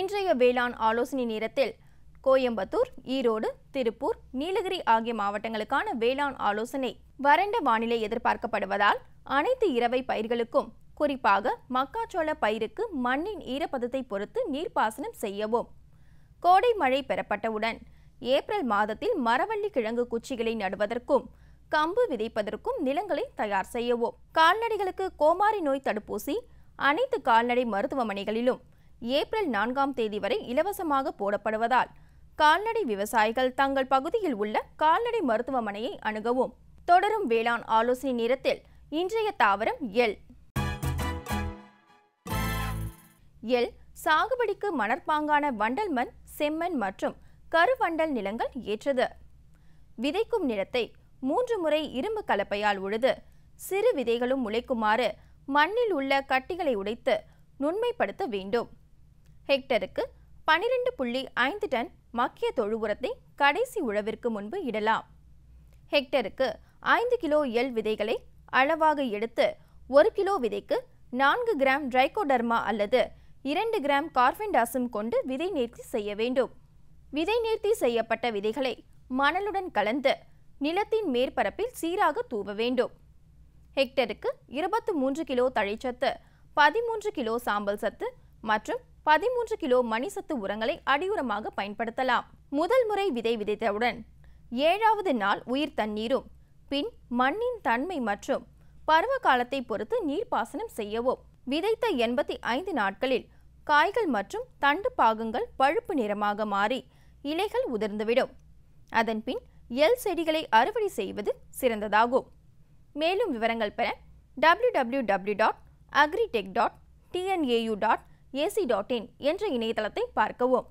இன்றைய வேளாண் ஆலோசனை நேரத்தில் கோயம்புத்தூர் ஈரோடு திருப்பூர் நீலகிரி ஆகிய மாவட்டங்களுக்கான வேளாண் ஆலோசனை வறண்ட வானிலை எதிர்பார்க்கப்படுவதால் அனைத்து இரவை பயிர்களுக்கும் குறிப்பாக மக்காச்சோள பயிருக்கு மண்ணின் ஈரப்பதத்தை பொறுத்து நீர்ப்பாசனம் செய்யவும் கோடை மழை பெறப்பட்டவுடன் ஏப்ரல் மாதத்தில் மரவள்ளி கிழங்கு குச்சிகளை நடுவதற்கும் கம்பு விதைப்பதற்கும் நிலங்களை தயார் செய்யவும் கால்நடைகளுக்கு கோமாரி நோய் தடுப்பூசி அனைத்து கால்நடை மருத்துவமனைகளிலும் ஏப்ரல் நான்காம் தேதி வரை இலவசமாக போடப்படுவதால் கால்நடை விவசாயிகள் தங்கள் பகுதியில் உள்ள கால்நடை மருத்துவமனையை அணுகவும் தொடரும் வேளாண் ஆலோசனை நேரத்தில் இன்றைய தாவரம் எல் எல் சாகுபடிக்கு மணற்பாங்கான வண்டல் மண் செம்மண் மற்றும் கருவண்டல் நிலங்கள் ஏற்றது விதைக்கும் நிலத்தை மூன்று முறை இரும்பு கலப்பையால் உழுது சிறு விதைகளும் முளைக்குமாறு மண்ணில் உள்ள கட்டிகளை உடைத்து நுண்மைப்படுத்த வேண்டும் ஹெக்டருக்கு பனிரெண்டு புள்ளி ஐந்து டன் மக்கிய தொழு உரத்தை கடைசி உழவிற்கு முன்பு இடலாம் ஹெக்டருக்கு ஐந்து கிலோ எல் விதைகளை அளவாக எடுத்து ஒரு கிலோ விதைக்கு நான்கு கிராம் ட்ரைகோடர்மா அல்லது இரண்டு கிராம் கார்பெண்டாசம் கொண்டு விதை நேர்த்தி செய்ய வேண்டும் விதை நேர்த்தி செய்யப்பட்ட விதைகளை மணலுடன் கலந்து நிலத்தின் மேற்பரப்பில் சீராக தூவ வேண்டும் ஹெக்டருக்கு இருபத்து மூன்று கிலோ தழைச்சத்து பதிமூன்று கிலோ சாம்பல் சத்து மற்றும் பதிமூன்று கிலோ மணிசத்து உரங்களை அடியுரமாக பயன்படுத்தலாம் முதல் முறை விதை விதைத்தவுடன் ஏழாவது நாள் உயிர் தண்ணீரும் பின் மண்ணின் தன்மை மற்றும் பருவ காலத்தை பொறுத்து நீர்ப்பாசனம் செய்யவும் விதைத்த எண்பத்தி ஐந்து நாட்களில் காய்கள் மற்றும் தண்டு பாகங்கள் பழுப்பு நிறமாக மாறி இலைகள் உதிர்ந்துவிடும் அதன்பின் எல் செடிகளை அறுவடை செய்வது சிறந்ததாகும் மேலும் விவரங்கள் பெற W W W dot agritech dot TNAU dot AC dot in என்ற இணையதளத்தை பார்க்கவும்